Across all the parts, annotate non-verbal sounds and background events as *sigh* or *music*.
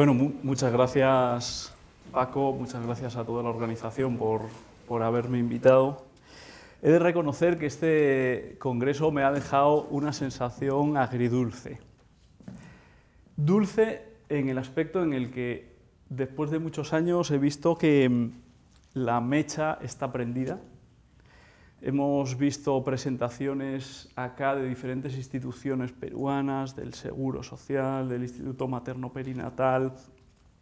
Bueno, muchas gracias Paco, muchas gracias a toda la organización por, por haberme invitado. He de reconocer que este congreso me ha dejado una sensación agridulce. Dulce en el aspecto en el que después de muchos años he visto que mm, la mecha está prendida Hemos visto presentaciones acá de diferentes instituciones peruanas, del Seguro Social, del Instituto Materno Perinatal,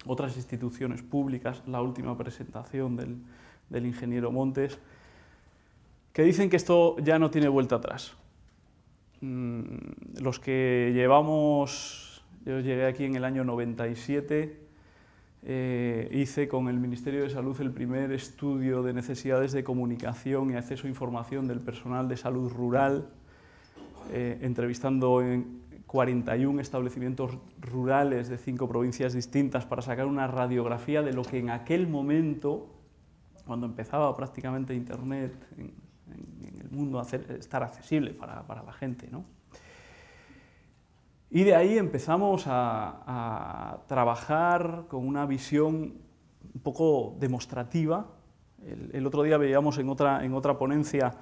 otras instituciones públicas, la última presentación del, ingeniero Montes, que dicen que esto ya no tiene vuelta atrás. Mm, los que llevamos, yo llegué aquí en el año 97, eh, hice con el Ministerio de Salud el primer estudio de necesidades de comunicación y acceso a información del personal de salud rural, eh, entrevistando en 41 establecimientos rurales de cinco provincias distintas para sacar una radiografía de lo que en aquel momento, cuando empezaba prácticamente Internet en, el mundo, hacer, estar accesible para, para la gente, ¿no? Y de ahí empezamos a, trabajar con una visión un poco demostrativa. El, otro día veíamos en otra, en otra ponencia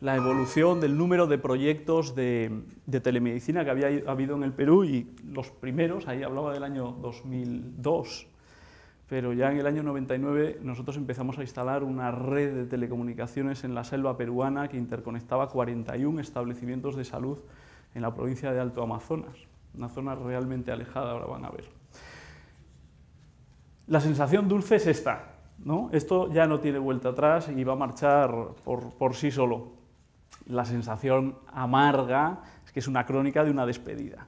la evolución del número de proyectos de, de, telemedicina que había habido en el Perú y los primeros, ahí hablaba del año 2002, pero ya en el año 99 nosotros empezamos a instalar una red de telecomunicaciones en la selva peruana que interconectaba 41 establecimientos de salud en la provincia de Alto Amazonas, una zona realmente alejada, ahora van a ver. La sensación dulce es esta, ¿no? Esto ya no tiene vuelta atrás y va a marchar por, sí solo. La sensación amarga es que es una crónica de una despedida.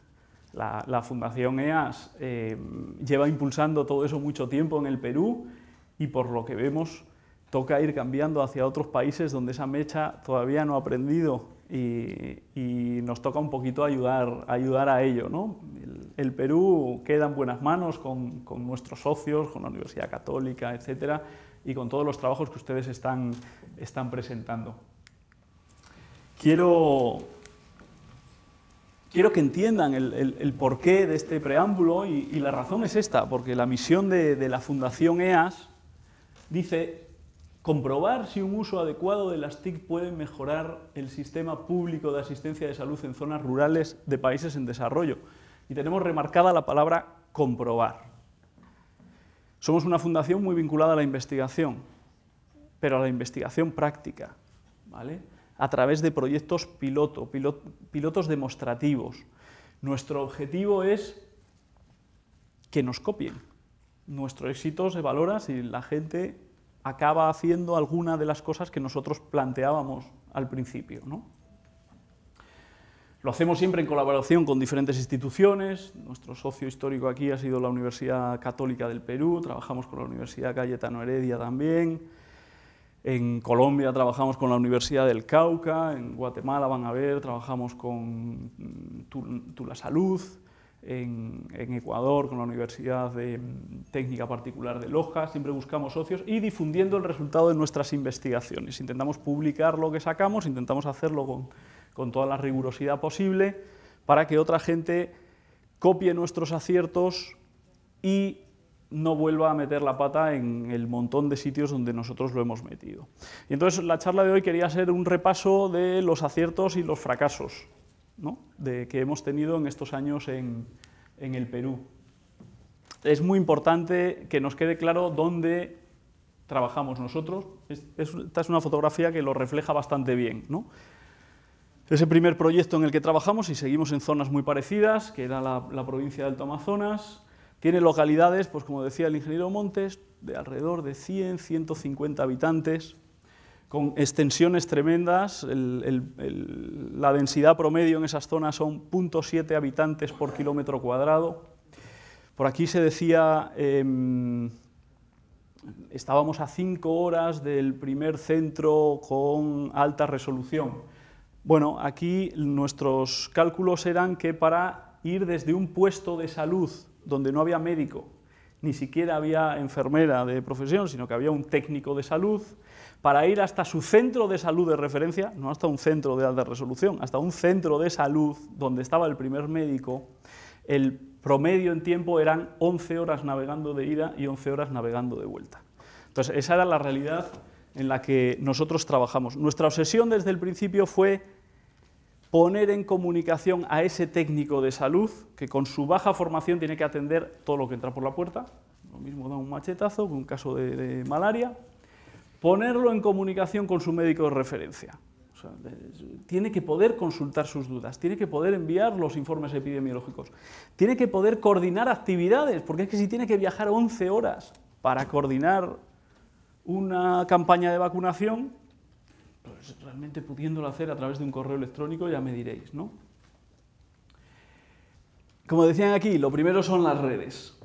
La, Fundación EAS eh, lleva impulsando todo eso mucho tiempo en el Perú y por lo que vemos toca ir cambiando hacia otros países donde esa mecha todavía no ha aprendido y, nos toca un poquito ayudar, ayudar a ello. ¿no? El, Perú queda en buenas manos con, nuestros socios, con la Universidad Católica, etcétera, y con todos los trabajos que ustedes están, están presentando. Quiero, quiero que entiendan el, porqué de este preámbulo y, la razón es esta, porque la misión de, de la Fundación EAS dice comprobar si un uso adecuado de las TIC puede mejorar el sistema público de asistencia de salud en zonas rurales de países en desarrollo. Y tenemos remarcada la palabra comprobar. Somos una fundación muy vinculada a la investigación, pero a la investigación práctica, ¿vale? a través de proyectos piloto, pilotos demostrativos. Nuestro objetivo es que nos copien. Nuestro éxito se valora si la gente acaba haciendo alguna de las cosas que nosotros planteábamos al principio. ¿no? Lo hacemos siempre en colaboración con diferentes instituciones, nuestro socio histórico aquí ha sido la Universidad Católica del Perú, trabajamos con la Universidad Cayetano Heredia también, en Colombia trabajamos con la Universidad del Cauca, en Guatemala van a ver, trabajamos con Tula Salud, en, Ecuador, con la Universidad de mm, Técnica Particular de Loja, siempre buscamos socios y difundiendo el resultado de nuestras investigaciones. Intentamos publicar lo que sacamos, intentamos hacerlo con, con toda la rigurosidad posible para que otra gente copie nuestros aciertos y no vuelva a meter la pata en el montón de sitios donde nosotros lo hemos metido. Y entonces la charla de hoy quería ser un repaso de los aciertos y los fracasos de, que hemos tenido en estos años en, el Perú. Es muy importante que nos quede claro dónde trabajamos nosotros. Esta es una fotografía que lo refleja bastante bien. Es Ese primer proyecto en el que trabajamos y seguimos en zonas muy parecidas, que era la, la provincia de Alto Amazonas, tiene localidades, pues como decía el ingeniero Montes, de alrededor de 100, 150 habitantes, con extensiones tremendas, la densidad promedio en esas zonas son 0.7 habitantes por kilómetro cuadrado. Por aquí se decía, em, estábamos a 5 horas del primer centro con alta resolución. Bueno, aquí nuestros cálculos eran que para ir desde un puesto de salud donde no había médico, ni siquiera había enfermera de profesión, sino que había un técnico de salud, para ir hasta su centro de salud de referencia, no hasta un centro de alta resolución, hasta un centro de salud donde estaba el primer médico, el promedio en tiempo eran 11 horas navegando de ida y 11 horas navegando de vuelta. Entonces, esa era la realidad en la que nosotros trabajamos. Nuestra obsesión desde el principio fue poner en comunicación a ese técnico de salud que con su baja formación tiene que atender todo lo que entra por la puerta. Lo mismo da un machetazo con un caso de malaria, ponerlo en comunicación con su médico de referencia. tiene que poder consultar sus dudas, tiene que poder enviar los informes epidemiológicos, tiene que poder coordinar actividades, porque es que si tiene que viajar 11 horas para coordinar una campaña de vacunación, pues realmente pudiéndolo hacer a través de un correo electrónico ya me diréis, ¿no? Como decían aquí, lo primero son las redes.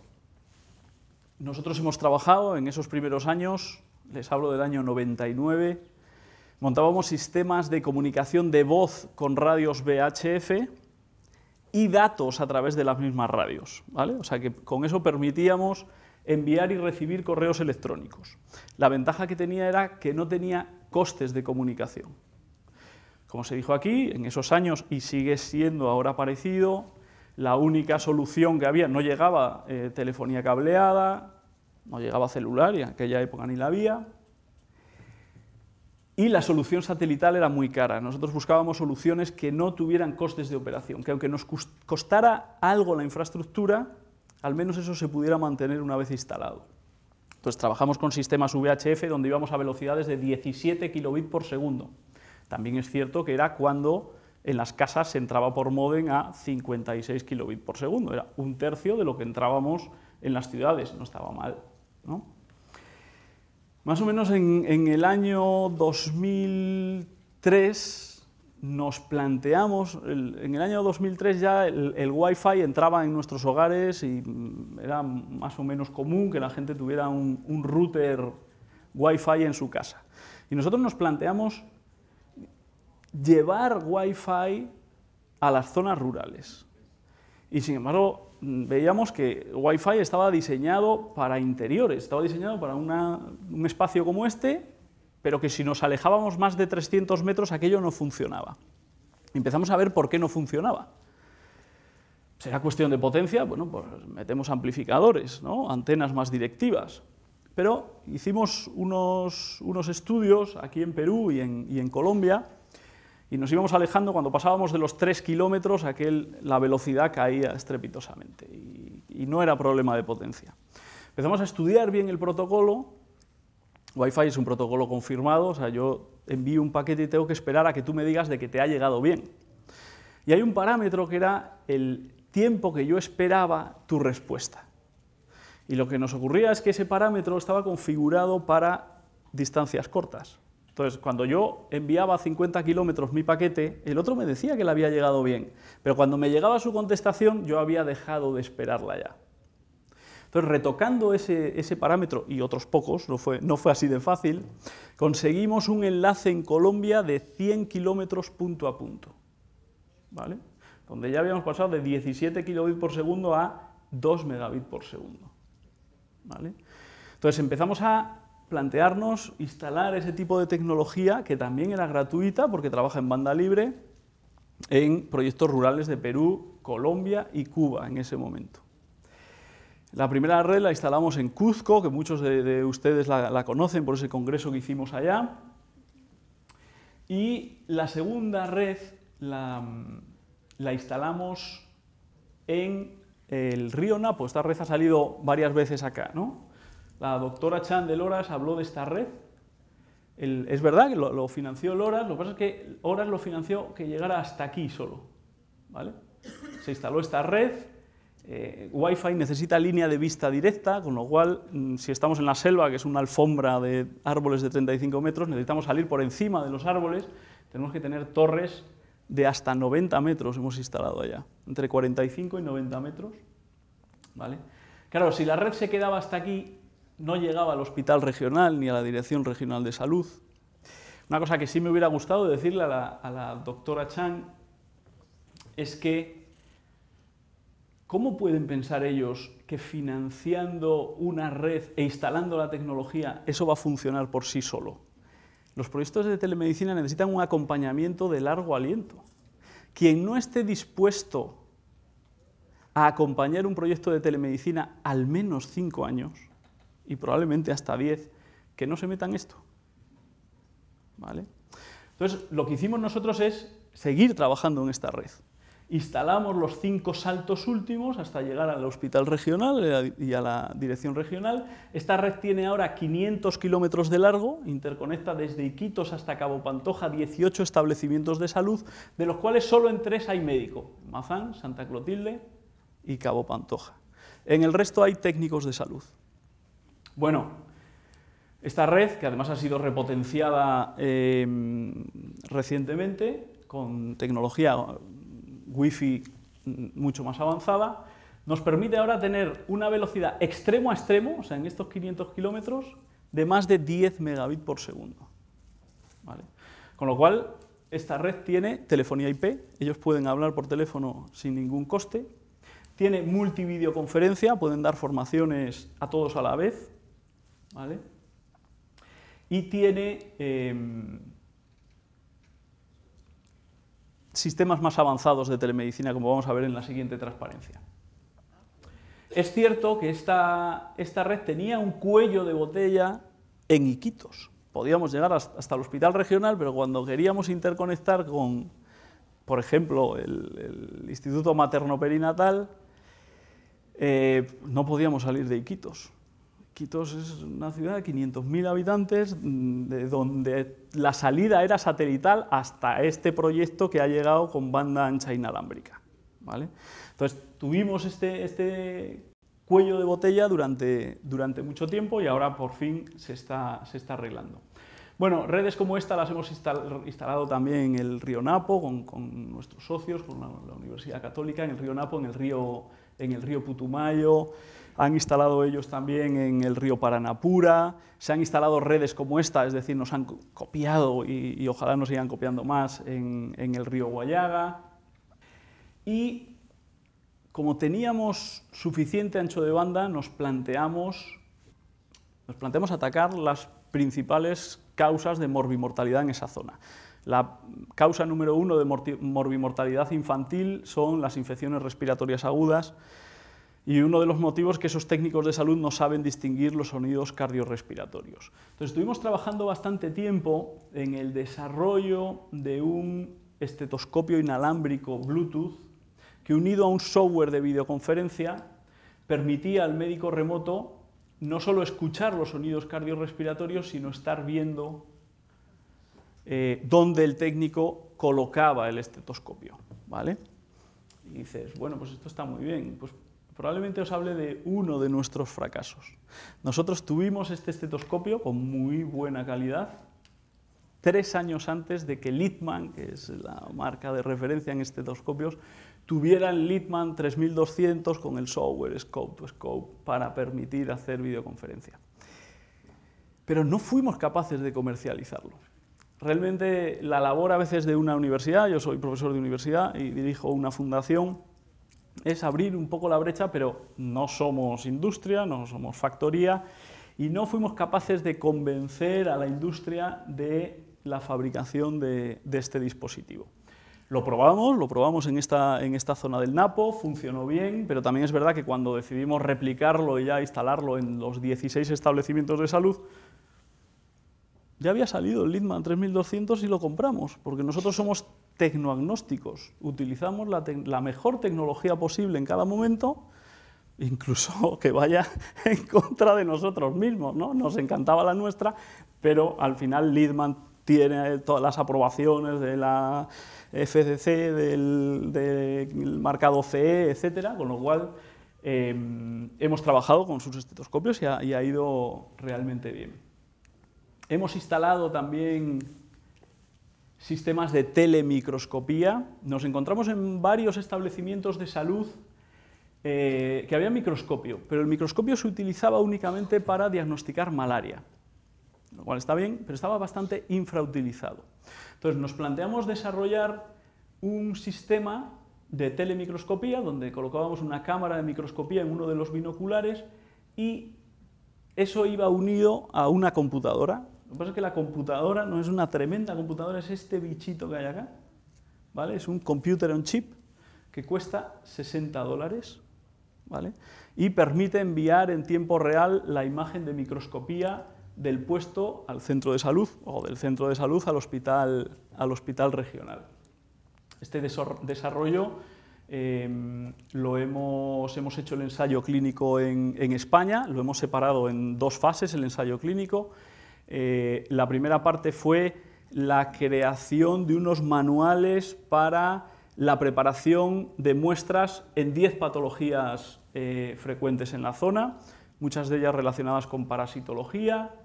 Nosotros hemos trabajado en esos primeros años les hablo del año 99, montábamos sistemas de comunicación de voz con radios VHF y datos a través de las mismas radios, ¿vale? O sea que con eso permitíamos enviar y recibir correos electrónicos. La ventaja que tenía era que no tenía costes de comunicación. Como se dijo aquí, en esos años, y sigue siendo ahora parecido, la única solución que había, no llegaba eh, telefonía cableada, no llegaba celular y en aquella época ni la había. Y la solución satelital era muy cara. Nosotros buscábamos soluciones que no tuvieran costes de operación, que aunque nos costara algo la infraestructura, al menos eso se pudiera mantener una vez instalado. Entonces trabajamos con sistemas VHF donde íbamos a velocidades de 17 kilobits por segundo. También es cierto que era cuando en las casas se entraba por modem a 56 kilobits por segundo, era un tercio de lo que entrábamos en las ciudades, no estaba mal. Más o menos en, el año 2003 nos planteamos, en el año 2003 ya el, wifi Wi-Fi entraba en nuestros hogares y mm, era más o menos común que la gente tuviera un, un router Wi-Fi en su casa. Y nosotros nos planteamos llevar Wi-Fi a las zonas rurales. Y sin embargo, Mm, veíamos que Wi-Fi estaba diseñado para interiores, estaba diseñado para un espacio como este, pero que si nos alejábamos más de 300 metros aquello no funcionaba. Empezamos a ver por qué no funcionaba. ¿Será cuestión de potencia? Bueno, pues metemos amplificadores, antenas más directivas. Pero hicimos unos, estudios aquí en Perú y en Colombia y nos íbamos alejando, cuando pasábamos de los 3 kilómetros, aquel, la velocidad caía estrepitosamente y, y, no era problema de potencia. Empezamos a estudiar bien el protocolo, Wi-Fi es un protocolo confirmado, o sea, yo envío un paquete y tengo que esperar a que tú me digas de que te ha llegado bien. Y hay un parámetro que era el tiempo que yo esperaba tu respuesta. Y lo que nos ocurría es que ese parámetro estaba configurado para distancias cortas. Entonces, cuando yo enviaba a 50 kilómetros mi paquete, el otro me decía que le había llegado bien, pero cuando me llegaba su contestación, yo había dejado de esperarla ya. Entonces, retocando ese, parámetro y otros pocos, no fue, no fue así de fácil, conseguimos un enlace en Colombia de 100 kilómetros punto a punto, ¿vale? donde ya habíamos pasado de 17 kilobits por segundo a 2 megabits por segundo. ¿vale? Entonces empezamos a plantearnos instalar ese tipo de tecnología, que también era gratuita porque trabaja en banda libre, en proyectos rurales de Perú, Colombia y Cuba en ese momento. La primera red la instalamos en Cuzco, que muchos de, ustedes la, conocen por ese congreso que hicimos allá. Y la segunda red la, mm, la, instalamos en el río Napo. Esta red ha salido varias veces acá, ¿no? la doctora Chan de Loras habló de esta red. es verdad que lo, financió Loras, lo que pasa es que Loras lo financió que llegara hasta aquí solo. ¿vale? Se instaló esta red. Eh, Wi-Fi necesita línea de vista directa, con lo cual, mm, si estamos en la selva, que es una alfombra de árboles de 35 metros, necesitamos salir por encima de los árboles, tenemos que tener torres de hasta 90 metros hemos instalado allá, entre 45 y 90 metros. ¿vale? Claro, si la red se quedaba hasta aquí, no llegaba al hospital regional ni a la Dirección Regional de Salud. Una cosa que sí me hubiera gustado decirle a la, doctora Chang es que, ¿cómo pueden pensar ellos que financiando una red e instalando la tecnología eso va a funcionar por sí solo? Los proyectos de telemedicina necesitan un acompañamiento de largo aliento. Quien no esté dispuesto a acompañar un proyecto de telemedicina al menos cinco años, y probablemente hasta 10, que no se metan esto. ¿Vale? Entonces, lo que hicimos nosotros es seguir trabajando en esta red. Instalamos los cinco saltos últimos hasta llegar al hospital regional eh, y a la dirección regional. Esta red tiene ahora 500 kilómetros de largo, interconecta desde Iquitos hasta Cabo Pantoja 18 establecimientos de salud, de los cuales solo en tres hay médico, Mazán, Santa Clotilde y Cabo Pantoja. En el resto hay técnicos de salud. Bueno, esta red, que además ha sido repotenciada em, recientemente con tecnología Wi-Fi mucho más avanzada, nos permite ahora tener una velocidad extremo a extremo, o sea, en estos 500 kilómetros, de más de 10 megabits por segundo. Con lo cual, esta red tiene telefonía IP, ellos pueden hablar por teléfono sin ningún coste, tiene multivideoconferencia, pueden dar formaciones a todos a la vez, y tiene em, sistemas más avanzados de telemedicina, como vamos a ver en la siguiente transparencia. Es cierto que esta, esta red tenía un cuello de botella en Iquitos. Podíamos llegar hasta el hospital regional, pero cuando queríamos interconectar con, por ejemplo, el, Instituto Materno Perinatal, eh, no podíamos salir de Iquitos. Quitos es una ciudad de 500.000 habitantes, mm, de donde la salida era satelital hasta este proyecto que ha llegado con banda ancha inalámbrica. ¿vale? Entonces, tuvimos este, este cuello de botella durante, durante mucho tiempo y ahora por fin se está, arreglando. Bueno, redes como esta las hemos instalado también en el río Napo, con, con nuestros socios, con la, Universidad Católica, en el río Napo, en el en el río Putumayo, han instalado ellos también en el río Paranapura, se han instalado redes como esta, es decir, nos han copiado y, ojalá nos sigan copiando más en, el río Guayaga. Y como teníamos suficiente ancho de banda, nos planteamos, nos planteamos atacar las principales causas de morbimortalidad en esa zona. La causa número uno de morbimortalidad infantil son las infecciones respiratorias agudas, y uno de los motivos es que esos técnicos de salud no saben distinguir los sonidos cardiorrespiratorios. Entonces estuvimos trabajando bastante tiempo en el desarrollo de un estetoscopio inalámbrico Bluetooth que unido a un software de videoconferencia permitía al médico remoto no solo escuchar los sonidos cardiorrespiratorios, sino estar viendo eh, dónde el técnico colocaba el estetoscopio. ¿vale? Y dices, bueno, pues esto está muy bien, pues probablemente os hable de uno de nuestros fracasos. Nosotros tuvimos este estetoscopio con muy buena calidad tres años antes de que Litman, que es la marca de referencia en estetoscopios, tuviera Litman 3200 con el software Scope Scope para permitir hacer videoconferencia. Pero no fuimos capaces de comercializarlo. Realmente la labor a veces de una universidad, yo soy profesor de universidad y dirijo una fundación es abrir un poco la brecha, pero no somos industria, no somos factoría y no fuimos capaces de convencer a la industria de la fabricación de, este dispositivo. Lo probamos, lo probamos en esta, en esta zona del Napo, funcionó bien, pero también es verdad que cuando decidimos replicarlo y ya instalarlo en los 16 establecimientos de salud, ya había salido el Lidman 3200 y lo compramos, porque nosotros somos tecnoagnósticos, utilizamos la, mejor tecnología posible en cada momento, incluso *laughs* que vaya *laughs* en contra de nosotros mismos, ¿no? Nos encantaba la nuestra, pero al final Lidman tiene todas las aprobaciones de la FCC, del, marcado CE, etcétera, con lo cual eh, hemos trabajado con sus estetoscopios y ha ido realmente bien. Hemos instalado también sistemas de telemicroscopía. Nos encontramos en varios establecimientos de salud eh, que había microscopio, pero el microscopio se utilizaba únicamente para diagnosticar malaria, lo cual está bien, pero estaba bastante infrautilizado. Entonces nos planteamos desarrollar un sistema de telemicroscopía donde colocábamos una cámara de microscopía en uno de los binoculares y eso iba unido a una computadora lo que pasa es que la computadora no es una tremenda computadora, es este bichito que hay acá. ¿vale? Es un computer on chip que cuesta 60 dólares ¿vale? y permite enviar en tiempo real la imagen de microscopía del puesto al centro de salud o del centro de salud al hospital, al hospital regional. Este desarrollo em, lo hemos, hecho el ensayo clínico en, en España, lo hemos separado en dos fases el ensayo clínico eh, la primera parte fue la creación de unos manuales para la preparación de muestras en 10 patologías eh, frecuentes en la zona, muchas de ellas relacionadas con parasitología,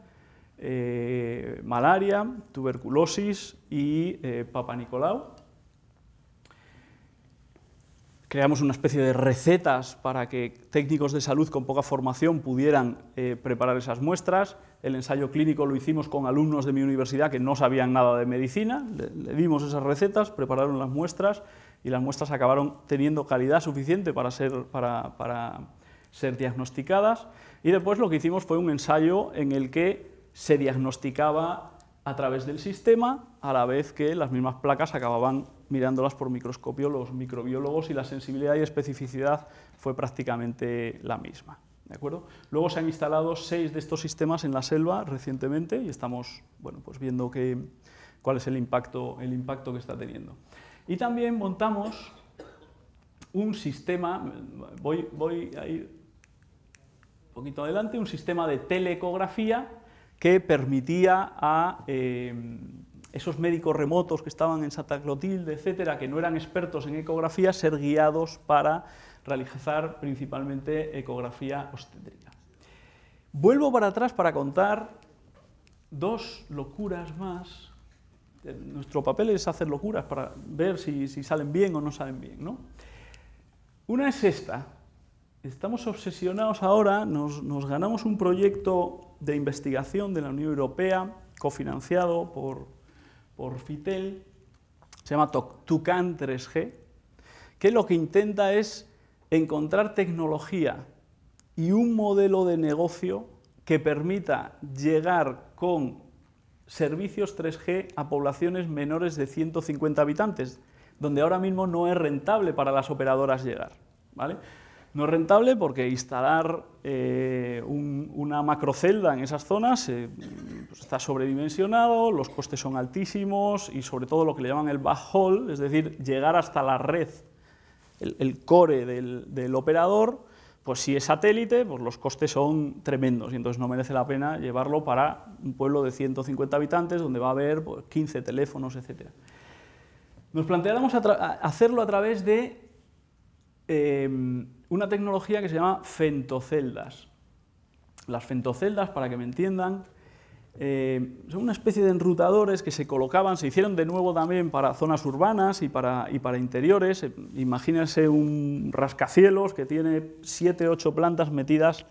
eh, malaria, tuberculosis y Papa Nicolau creamos una especie de recetas para que técnicos de salud con poca formación pudieran eh, preparar esas muestras. El ensayo clínico lo hicimos con alumnos de mi universidad que no sabían nada de medicina. Le, dimos esas recetas, prepararon las muestras y las muestras acabaron teniendo calidad suficiente para ser, para ser diagnosticadas. Y después lo que hicimos fue un ensayo en el que se diagnosticaba a través del sistema, a la vez que las mismas placas acababan mirándolas por microscopio los microbiólogos y la sensibilidad y especificidad fue prácticamente la misma. ¿De acuerdo? Luego se han instalado seis de estos sistemas en la selva recientemente y estamos bueno, pues viendo que, cuál es el impacto, el impacto que está teniendo. Y también montamos un sistema, voy, voy a ir un poquito adelante, un sistema de telecografía que permitía a... Eh, esos médicos remotos que estaban en Santa Clotilde, etcétera, que no eran expertos en ecografía, ser guiados para realizar principalmente ecografía obstétrica. Vuelvo para atrás para contar dos locuras más. Nuestro papel es hacer locuras para ver si, salen bien o no salen bien. Una es esta. Estamos obsesionados ahora, nos ganamos un proyecto de investigación de la Unión Europea, cofinanciado por por Fitel, se llama Tucan 3G, que lo que intenta es encontrar tecnología y un modelo de negocio que permita llegar con servicios 3G a poblaciones menores de 150 habitantes, donde ahora mismo no es rentable para las operadoras llegar. ¿vale? No es rentable porque instalar eh, una macrocelda en esas zonas eh, pues está sobredimensionado, los costes son altísimos y sobre todo lo que le llaman el backhaul, es decir, llegar hasta la red, el, core del, operador, pues si es satélite, pues los costes son tremendos y entonces no merece la pena llevarlo para un pueblo de 150 habitantes donde va a haber 15 pues, teléfonos, etc. Nos planteamos hacerlo a través de Em, una tecnología que se llama Fentoceldas. Las Fentoceldas, para que me entiendan, em, son una especie de enrutadores que se colocaban, se hicieron de nuevo también para zonas urbanas y para, interiores. Em, imagínense un rascacielos que tiene 7, ocho plantas metidas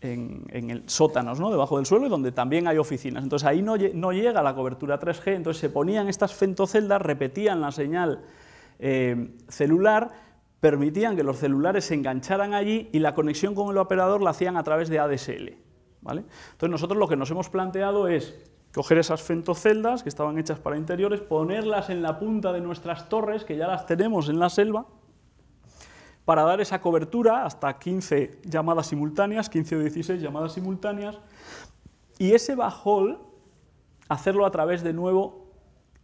en, el sótanos, ¿no? debajo del suelo, y donde también hay oficinas. Entonces ahí no, llega la cobertura 3G, entonces se ponían estas Fentoceldas, repetían la señal eh, celular permitían que los celulares se engancharan allí y la conexión con el operador la hacían a través de ADSL. Entonces nosotros lo que nos hemos planteado es coger esas fentoceldas que estaban hechas para interiores, ponerlas en la punta de nuestras torres, que ya las tenemos en la selva, para dar esa cobertura hasta 15 llamadas simultáneas, 15 o 16 llamadas simultáneas, y ese backhaul hacerlo a través de nuevo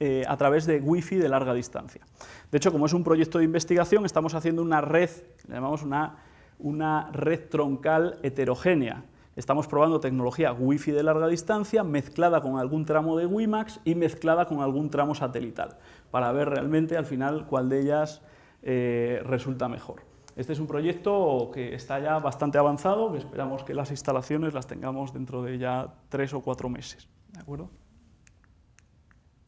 eh, a través de Wi-Fi de larga distancia. De hecho, como es un proyecto de investigación, estamos haciendo una red, le llamamos una, red troncal heterogénea, Estamos probando tecnología Wi-Fi de larga distancia mezclada con algún tramo de WiMAX y mezclada con algún tramo satelital para ver realmente al final cuál de ellas eh, resulta mejor. Este es un proyecto que está ya bastante avanzado, que esperamos que las instalaciones las tengamos dentro de ya tres o cuatro meses. ¿De acuerdo?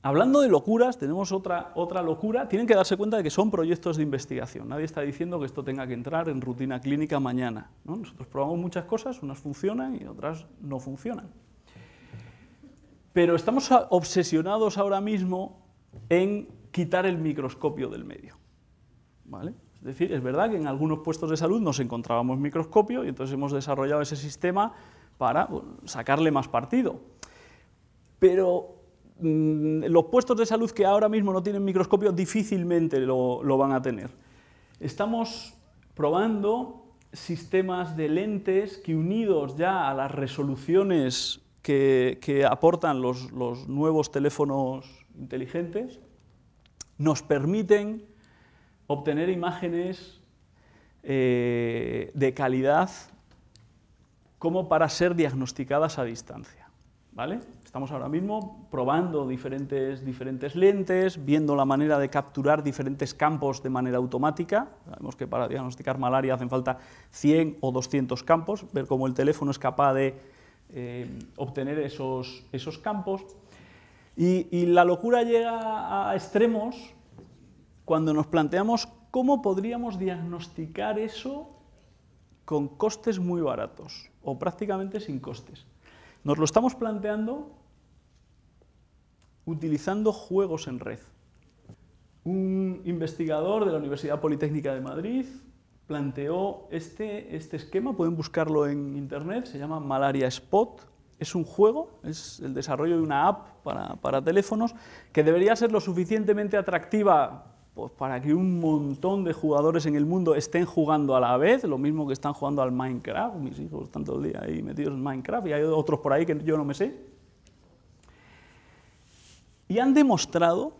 Hablando de locuras, tenemos otra, otra locura. Tienen que darse cuenta de que son proyectos de investigación. Nadie está diciendo que esto tenga que entrar en rutina clínica mañana. Nosotros probamos muchas cosas, unas funcionan y otras no funcionan. Pero estamos obsesionados ahora mismo en quitar el microscopio del medio. ¿vale? Es decir, es verdad que en algunos puestos de salud nos encontrábamos microscopio y entonces hemos desarrollado ese sistema para sacarle más partido. Pero Mm, los puestos de salud que ahora mismo no tienen microscopio difícilmente lo, van a tener. Estamos probando sistemas de lentes que unidos ya a las resoluciones que, aportan los, nuevos teléfonos inteligentes, nos permiten obtener imágenes eh, de calidad como para ser diagnosticadas a distancia. Estamos ahora mismo probando diferentes, lentes, viendo la manera de capturar diferentes campos de manera automática. Sabemos que para diagnosticar malaria hacen falta 100 o 200 campos, ver cómo el teléfono es capaz de eh, obtener esos, campos. y la locura llega a extremos cuando nos planteamos cómo podríamos diagnosticar eso con costes muy baratos o prácticamente sin costes. Nos lo estamos planteando utilizando juegos en red. Un investigador de la Universidad Politécnica de Madrid planteó este, este esquema, pueden buscarlo en internet, se llama Malaria Spot, es un juego, es el desarrollo de una app para, para, teléfonos que debería ser lo suficientemente atractiva pues para que un montón de jugadores en el mundo estén jugando a la vez, lo mismo que están jugando al Minecraft, mis hijos están todo el día ahí metidos en Minecraft y hay otros por ahí que yo no me sé. Y han demostrado,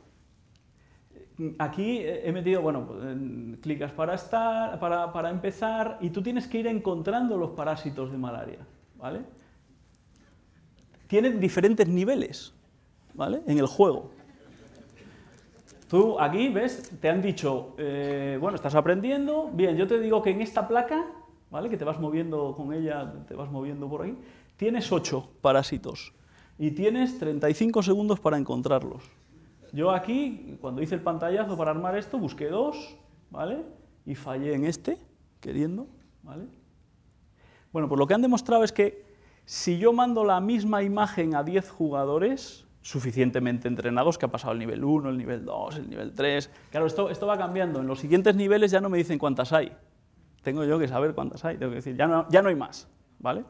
aquí he metido, bueno, pues, clicas para, estar, para, para empezar y tú tienes que ir encontrando los parásitos de malaria, ¿vale? Tienen diferentes niveles, ¿vale? En el juego. Tú aquí, ves, te han dicho, eh, bueno, estás aprendiendo, bien, yo te digo que en esta placa, ¿vale? Que te vas moviendo con ella, te vas moviendo por ahí, tienes 8 parásitos y tienes 35 segundos para encontrarlos. Yo aquí, cuando hice el pantallazo para armar esto, busqué dos, ¿vale? Y fallé en este, queriendo, ¿vale? Bueno, pues lo que han demostrado es que si yo mando la misma imagen a 10 jugadores, suficientemente entrenados que ha pasado el nivel 1, el nivel 2, el nivel 3. Claro, esto, esto va cambiando. En los siguientes niveles ya no me dicen cuántas hay. Tengo yo que saber cuántas hay. Tengo que decir, ya no, ya no hay más. ¿Vale?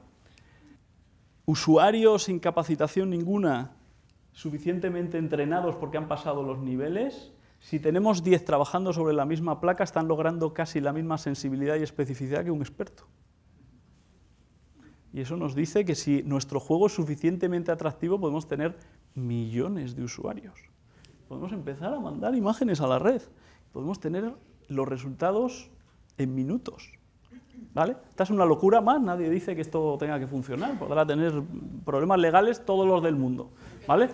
Usuarios sin capacitación ninguna, suficientemente entrenados porque han pasado los niveles. Si tenemos 10 trabajando sobre la misma placa, están logrando casi la misma sensibilidad y especificidad que un experto. Y eso nos dice que si nuestro juego es suficientemente atractivo, podemos tener millones de usuarios. Podemos empezar a mandar imágenes a la red. Podemos tener los resultados en minutos. ¿Vale? Esta es una locura más, nadie dice que esto tenga que funcionar, podrá tener problemas legales todos los del mundo, ¿vale?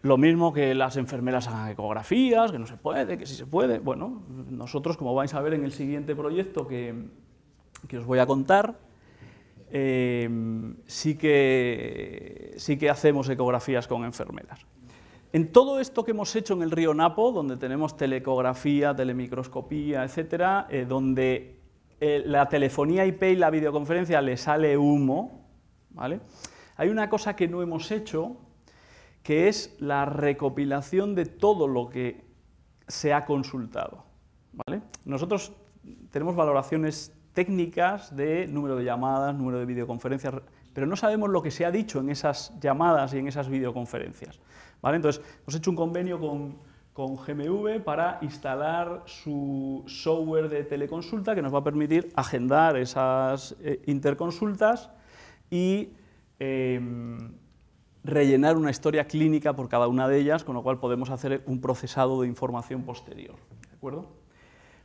Lo mismo que las enfermeras hagan ecografías, que no se puede, que sí se puede. Bueno, nosotros, como vais a ver en el siguiente proyecto que, que os voy a contar, Em, sí, que, sí que hacemos ecografías con enfermeras. En todo esto que hemos hecho en el río Napo, donde tenemos telecografía, telemicroscopía, etcétera, eh, donde eh, la telefonía IP y la videoconferencia le sale humo, ¿vale? hay una cosa que no hemos hecho, que es la recopilación de todo lo que se ha consultado. ¿vale? Nosotros tenemos valoraciones técnicas de número de llamadas, número de videoconferencias, pero no sabemos lo que se ha dicho en esas llamadas y en esas videoconferencias. Entonces, hemos hecho un convenio con, GMV para instalar su software de teleconsulta que nos va a permitir agendar esas eh, interconsultas y em, rellenar una historia clínica por cada una de ellas, con lo cual podemos hacer un procesado de información posterior. ¿De acuerdo?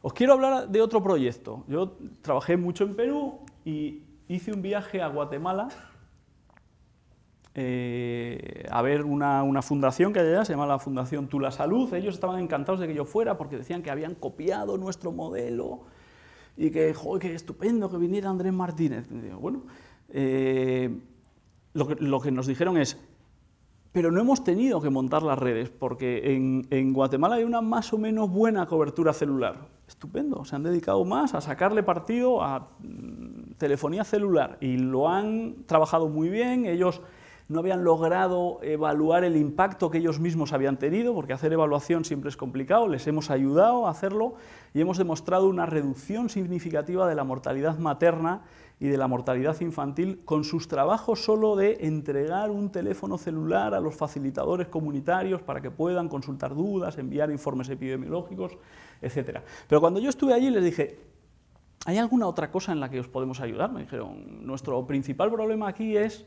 Os quiero hablar de otro proyecto. Yo trabajé mucho en Perú y hice un viaje a Guatemala eh, a ver una, fundación que allá, se llama la Fundación Tula Salud. Ellos estaban encantados de que yo fuera porque decían que habían copiado nuestro modelo y que, joder, qué estupendo que viniera Andrés Martínez. Bueno, eh, lo que nos dijeron es, pero no hemos tenido que montar las redes, porque en, Guatemala hay una más o menos buena cobertura celular. Estupendo, se han dedicado más a sacarle partido a mm, telefonía celular y lo han trabajado muy bien, ellos no habían logrado evaluar el impacto que ellos mismos habían tenido, porque hacer evaluación siempre es complicado, les hemos ayudado a hacerlo y hemos demostrado una reducción significativa de la mortalidad materna y de la mortalidad infantil con sus trabajos solo de entregar un teléfono celular a los facilitadores comunitarios para que puedan consultar dudas, enviar informes epidemiológicos, etc. Pero cuando yo estuve allí les dije, ¿hay alguna otra cosa en la que os podemos ayudar? Me dijeron, nuestro principal problema aquí es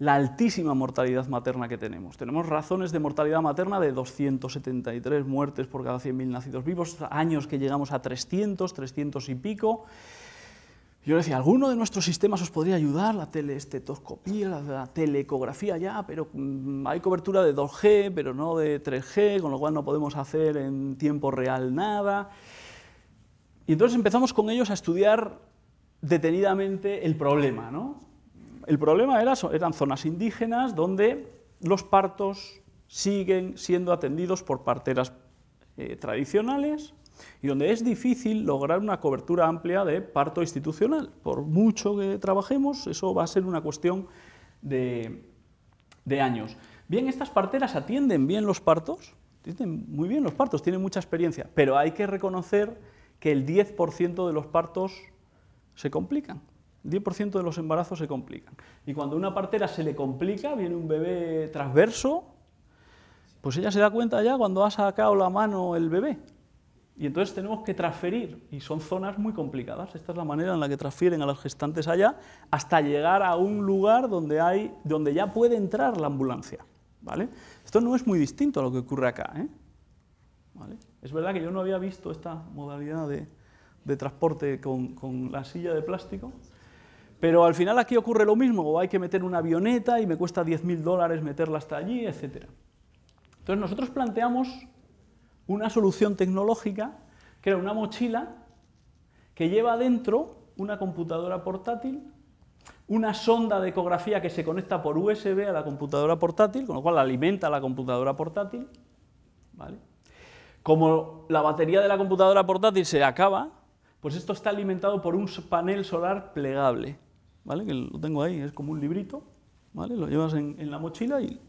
la altísima mortalidad materna que tenemos. Tenemos razones de mortalidad materna de 273 muertes por cada 100.000 nacidos vivos, años que llegamos a 300, 300 y pico, yo decía, alguno de nuestros sistemas os podría ayudar, la teleestetoscopía, la, teleecografía ya, pero mm, hay cobertura de 2G, pero no de 3G, con lo cual no podemos hacer en tiempo real nada. Y entonces empezamos con ellos a estudiar detenidamente el problema. ¿no? El problema era, eran zonas indígenas donde los partos siguen siendo atendidos por parteras eh, tradicionales, y donde es difícil lograr una cobertura amplia de parto institucional. Por mucho que trabajemos, eso va a ser una cuestión de, años. Bien, estas parteras atienden bien los partos, atienden muy bien los partos, tienen mucha experiencia, pero hay que reconocer que el 10% de los partos se complican. El 10% de los embarazos se complican. Y cuando una partera se le complica, viene un bebé transverso, pues ella se da cuenta ya cuando ha sacado la mano el bebé. Y entonces tenemos que transferir, y son zonas muy complicadas, esta es la manera en la que transfieren a los gestantes allá, hasta llegar a un lugar donde, hay, donde ya puede entrar la ambulancia. ¿vale? Esto no es muy distinto a lo que ocurre acá. ¿eh? Es verdad que yo no había visto esta modalidad de, transporte con, con, la silla de plástico, pero al final aquí ocurre lo mismo, hay que meter una avioneta y me cuesta 10.000 dólares meterla hasta allí, etc. Entonces nosotros planteamos una solución tecnológica que era una mochila que lleva dentro una computadora portátil, una sonda de ecografía que se conecta por USB a la computadora portátil, con lo cual alimenta la computadora portátil. ¿vale? Como la batería de la computadora portátil se acaba, pues esto está alimentado por un panel solar plegable, ¿vale? que lo tengo ahí, es como un librito, ¿vale? lo llevas en, en la mochila y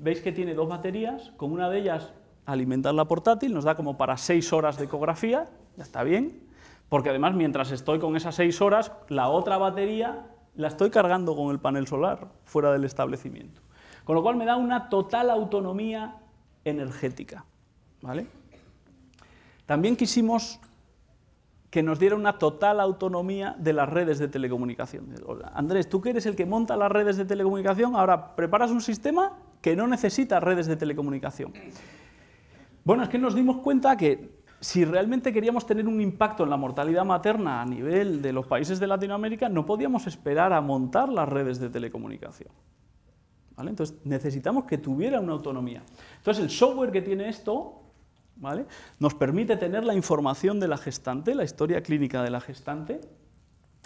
veis que tiene dos baterías, con una de ellas alimentar la portátil, nos da como para 6 horas de ecografía, ya está bien, porque además mientras estoy con esas 6 horas, la otra batería la estoy cargando con el panel solar fuera del establecimiento. Con lo cual me da una total autonomía energética. ¿vale? También quisimos que nos diera una total autonomía de las redes de telecomunicación. Andrés, tú que eres el que monta las redes de telecomunicación, ahora preparas un sistema que no necesita redes de telecomunicación. Bueno, es que nos dimos cuenta que si realmente queríamos tener un impacto en la mortalidad materna a nivel de los países de Latinoamérica, no podíamos esperar a montar las redes de telecomunicación. Entonces necesitamos que tuviera una autonomía. Entonces el software que tiene esto ¿vale? nos permite tener la información de la gestante, la historia clínica de la gestante,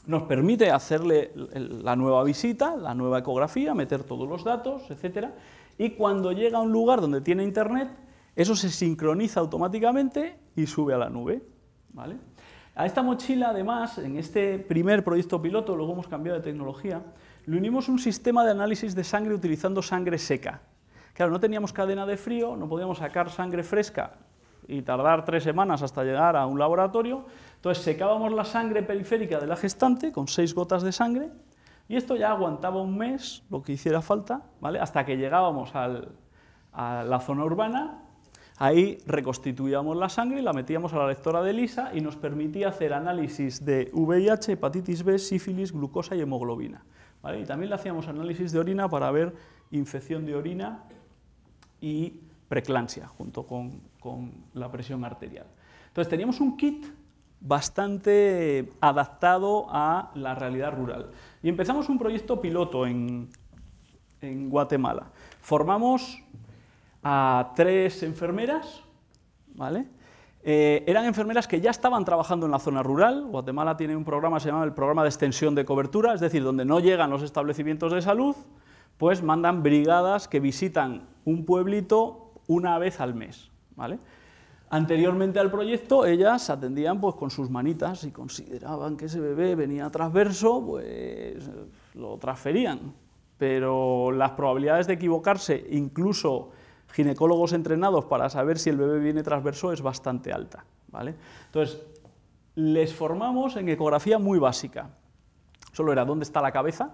nos permite hacerle la nueva visita, la nueva ecografía, meter todos los datos, etc. Y cuando llega a un lugar donde tiene internet, eso se sincroniza automáticamente y sube a la nube. ¿vale? A esta mochila, además, en este primer proyecto piloto, luego hemos cambiado de tecnología, le unimos un sistema de análisis de sangre utilizando sangre seca. Claro, no teníamos cadena de frío, no podíamos sacar sangre fresca y tardar tres semanas hasta llegar a un laboratorio, entonces secábamos la sangre periférica de la gestante con seis gotas de sangre y esto ya aguantaba un mes, lo que hiciera falta, ¿vale? hasta que llegábamos a la zona urbana Ahí reconstituíamos la sangre y la metíamos a la lectora de lisa y nos permitía hacer análisis de VIH, hepatitis B, sífilis, glucosa y hemoglobina. Y también le hacíamos análisis de orina para ver infección de orina y preclancia junto con, la presión arterial. Entonces teníamos un kit bastante adaptado a la realidad rural. Y empezamos un proyecto piloto en, en Guatemala. Formamos a tres enfermeras, ¿vale? Eh, eran enfermeras que ya estaban trabajando en la zona rural, Guatemala tiene un programa, se llama el programa de extensión de cobertura, es decir, donde no llegan los establecimientos de salud, pues mandan brigadas que visitan un pueblito una vez al mes, ¿vale? Anteriormente al proyecto, ellas atendían pues, con sus manitas y consideraban que ese bebé venía transverso, pues lo transferían. Pero las probabilidades de equivocarse, incluso ginecólogos entrenados para saber si el bebé viene transverso es bastante alta. ¿vale? Entonces, les formamos en ecografía muy básica. Solo era dónde está la cabeza.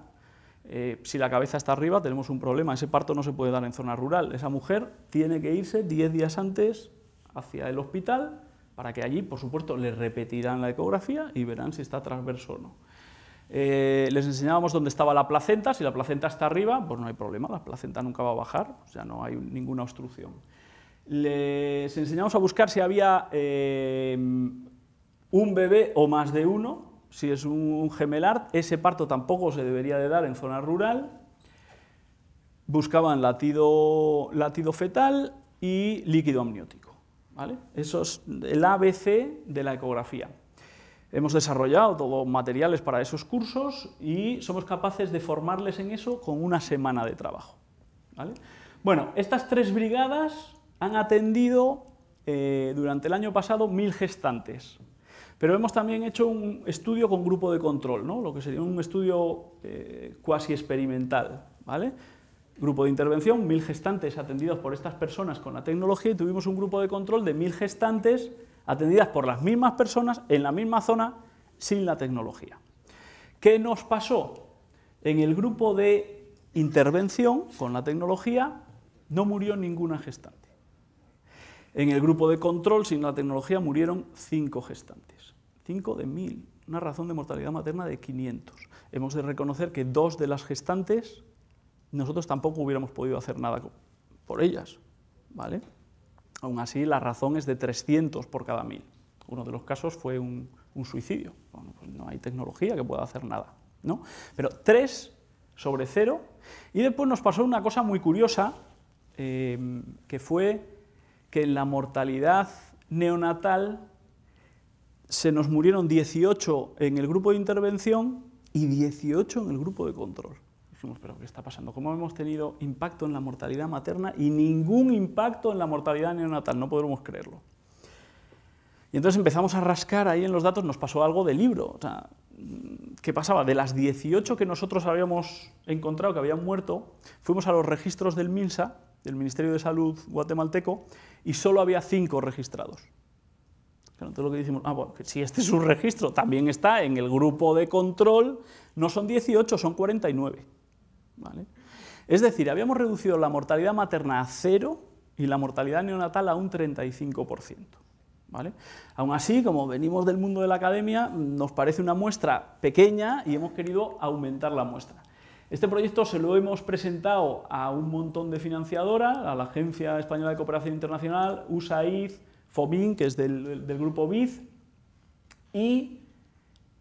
Eh, si la cabeza está arriba, tenemos un problema. Ese parto no se puede dar en zona rural. Esa mujer tiene que irse 10 días antes hacia el hospital para que allí, por supuesto, le repetirán la ecografía y verán si está transverso o no. Eh, les enseñábamos dónde estaba la placenta, si la placenta está arriba, pues no hay problema, la placenta nunca va a bajar, o sea, no hay ninguna obstrucción. Les enseñábamos a buscar si había eh, un bebé o más de uno, si es un gemelar, ese parto tampoco se debería de dar en zona rural. Buscaban latido, latido fetal y líquido amniótico. ¿vale? Eso es el ABC de la ecografía. Hemos desarrollado los materiales para esos cursos y somos capaces de formarles en eso con una semana de trabajo. Bueno, estas tres brigadas han atendido eh, durante el año pasado mil gestantes. Pero hemos también hecho un estudio con grupo de control, ¿no? lo que sería un estudio eh, cuasi experimental. ¿vale? Grupo de intervención, mil gestantes atendidos por estas personas con la tecnología y tuvimos un grupo de control de mil gestantes atendidas por las mismas personas en la misma zona sin la tecnología. ¿Qué nos pasó? En el grupo de intervención con la tecnología no murió ninguna gestante. En el grupo de control sin la tecnología murieron cinco gestantes, cinco de mil, una razón de mortalidad materna de 500. Hemos de reconocer que dos de las gestantes nosotros tampoco hubiéramos podido hacer nada por ellas, ¿vale? Aún así, la razón es de 300 por cada 1000. Uno de los casos fue un, suicidio. Pues no hay tecnología que pueda hacer nada. ¿no? Pero 3 sobre 0. Y después nos pasó una cosa muy curiosa, eh, que fue que en la mortalidad neonatal se nos murieron 18 en el grupo de intervención y 18 en el grupo de control. Dijimos, pero ¿qué está pasando? ¿Cómo hemos tenido impacto en la mortalidad materna y ningún impacto en la mortalidad neonatal? No podremos creerlo. Y entonces empezamos a rascar ahí en los datos, nos pasó algo del libro. ¿Qué pasaba? De las 18 que nosotros habíamos encontrado que habían muerto, fuimos a los registros del MINSA, del Ministerio de Salud guatemalteco, y solo había 5 registrados. entonces lo que decimos, ah, bueno, si este es un registro, también está en el grupo de control, no son 18, son 49. Es decir, habíamos reducido la mortalidad materna a cero y la mortalidad neonatal a un 35%. ¿Vale? Aún así, como venimos del mundo de la academia, nos parece una muestra pequeña y hemos querido aumentar la muestra. Este proyecto se lo hemos presentado a un montón de financiadoras, a la Agencia Española de Cooperación Internacional, USAID, FobIn, que es del, del grupo BID, y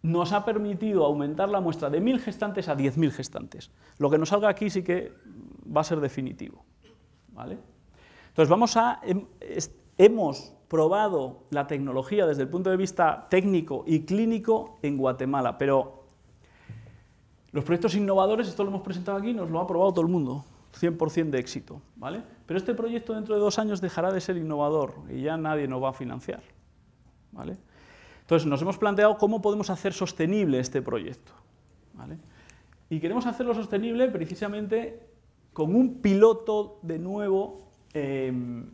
nos ha permitido aumentar la muestra de 1.000 gestantes a 10.000 gestantes. Lo que nos salga aquí sí que va a ser definitivo. ¿vale? Entonces, vamos a, em, hemos probado la tecnología desde el punto de vista técnico y clínico en Guatemala, pero los proyectos innovadores, esto lo hemos presentado aquí, nos lo ha probado todo el mundo, 100% de éxito, ¿vale? Pero este proyecto dentro de dos años dejará de ser innovador y ya nadie nos va a financiar, ¿vale? Entonces nos hemos planteado cómo podemos hacer sostenible este proyecto. Y queremos hacerlo sostenible precisamente con un piloto de nuevo em,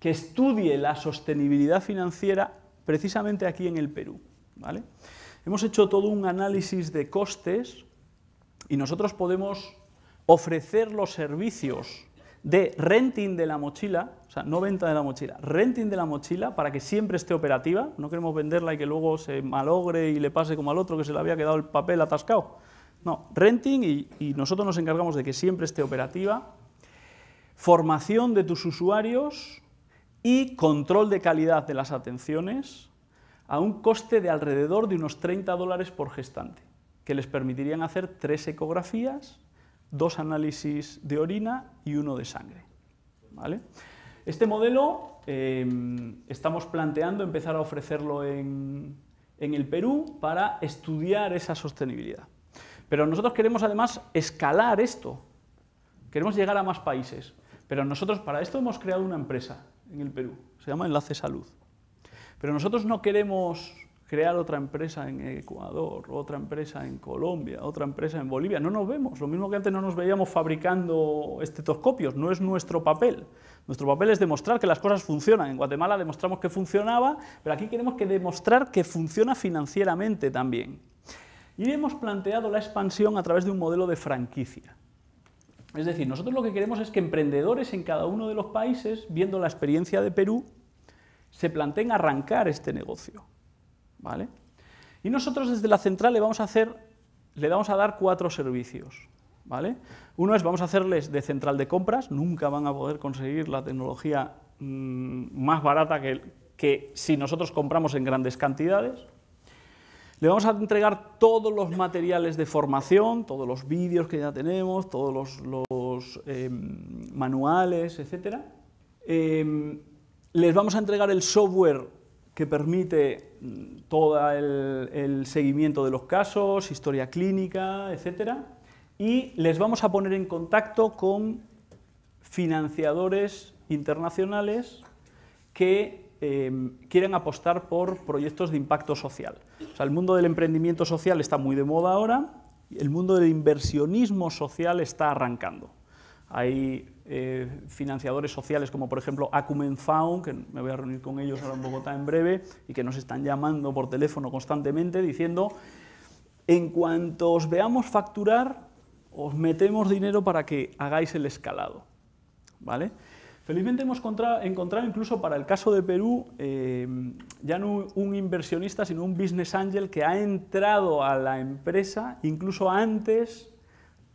que estudie la sostenibilidad financiera precisamente aquí en el Perú. ¿vale? Hemos hecho todo un análisis de costes y nosotros podemos ofrecer los servicios de renting de la mochila, o sea, no venta de la mochila, renting de la mochila para que siempre esté operativa, no queremos venderla y que luego se malogre y le pase como al otro que se le había quedado el papel atascado. No, renting y, nosotros nos encargamos de que siempre esté operativa, formación de tus usuarios y control de calidad de las atenciones a un coste de alrededor de unos 30 dólares por gestante, que les permitirían hacer tres ecografías dos análisis de orina y uno de sangre. ¿vale? Este modelo em, estamos planteando empezar a ofrecerlo en, en el Perú para estudiar esa sostenibilidad. Pero nosotros queremos además escalar esto, queremos llegar a más países, pero nosotros para esto hemos creado una empresa en el Perú, se llama Enlace Salud. Pero nosotros no queremos crear otra empresa en Ecuador, otra empresa en Colombia, otra empresa en Bolivia. No nos vemos, lo mismo que antes no nos veíamos fabricando estetoscopios, no es nuestro papel. Nuestro papel es demostrar que las cosas funcionan. En Guatemala demostramos que funcionaba, pero aquí queremos que demostrar que funciona financieramente también. Y hemos planteado la expansión a través de un modelo de franquicia. Es decir, nosotros lo que queremos es que emprendedores en cada uno de los países, viendo la experiencia de Perú, se planteen arrancar este negocio. Y nosotros desde la central le vamos a hacer, le vamos a dar cuatro servicios, ¿vale? Uno es, vamos a hacerles de central de compras, nunca van a poder conseguir la tecnología mm, más barata que, si nosotros compramos en grandes cantidades, le vamos a entregar todos los materiales de formación, todos los vídeos que ya tenemos, todos los, em, manuales, etc. Em, les vamos a entregar el software que permite mm, todo el, seguimiento de los casos, historia clínica, etc. Y les vamos a poner en contacto con financiadores internacionales que eh, quieren apostar por proyectos de impacto social. O sea, el mundo del emprendimiento social está muy de moda ahora, el mundo del inversionismo social está arrancando. Hay eh, financiadores sociales como por ejemplo Found que me voy a reunir con ellos ahora en Bogotá en breve, y que nos están llamando por teléfono constantemente diciendo, en cuanto os veamos facturar, os metemos dinero para que hagáis el escalado. ¿Vale? Felizmente hemos encontrado incluso para el caso de Perú, eh, ya no un inversionista, sino un business angel que ha entrado a la empresa incluso antes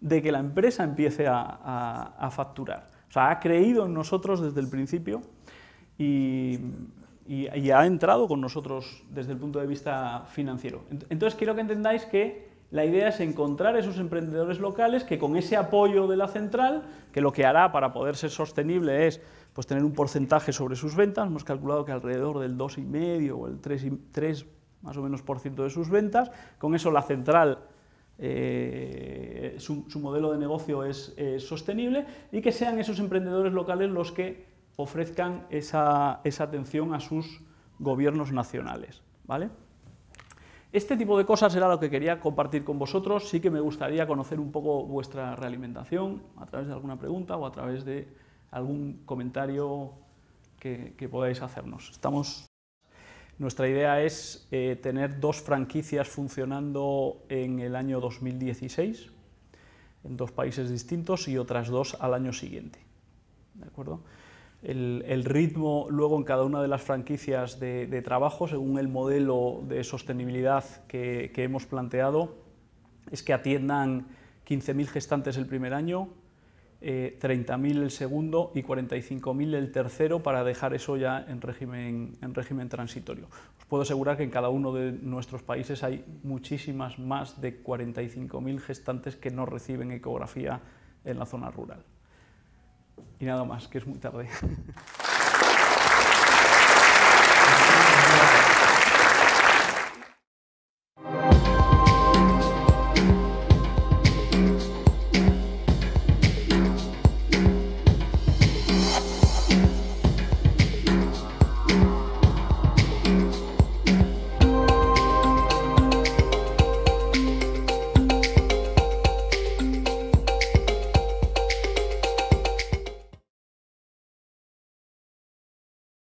de que la empresa empiece a, facturar. O sea, ha creído en nosotros desde el principio y, ha entrado con nosotros desde el punto de vista financiero. Entonces, quiero que entendáis que la idea es encontrar esos emprendedores locales que con ese apoyo de la central, que lo que hará para poder ser sostenible es pues, tener un porcentaje sobre sus ventas, hemos calculado que alrededor del 2,5 o el 3, 3 más o menos por ciento de sus ventas, con eso la central eh, su, modelo de negocio es sostenible y que sean esos emprendedores locales los que ofrezcan esa, atención a sus gobiernos nacionales. ¿vale? Este tipo de cosas era lo que quería compartir con vosotros. Sí que me gustaría conocer un poco vuestra realimentación a través de alguna pregunta o a través de algún comentario que, podáis hacernos. Estamos nuestra idea es eh, tener dos franquicias funcionando en el año 2016, en dos países distintos y otras dos al año siguiente. El, ritmo luego en cada una de las franquicias de, trabajo, según el modelo de sostenibilidad que, que hemos planteado, es que atiendan 15.000 gestantes el primer año, 30.000 eh, el segundo y 45.000 el tercero para dejar eso ya en régimen, en régimen transitorio. Os puedo asegurar que en cada uno de nuestros países hay muchísimas más de 45.000 gestantes que no reciben ecografía en la zona rural. Y nada más, que es muy tarde. *laughs*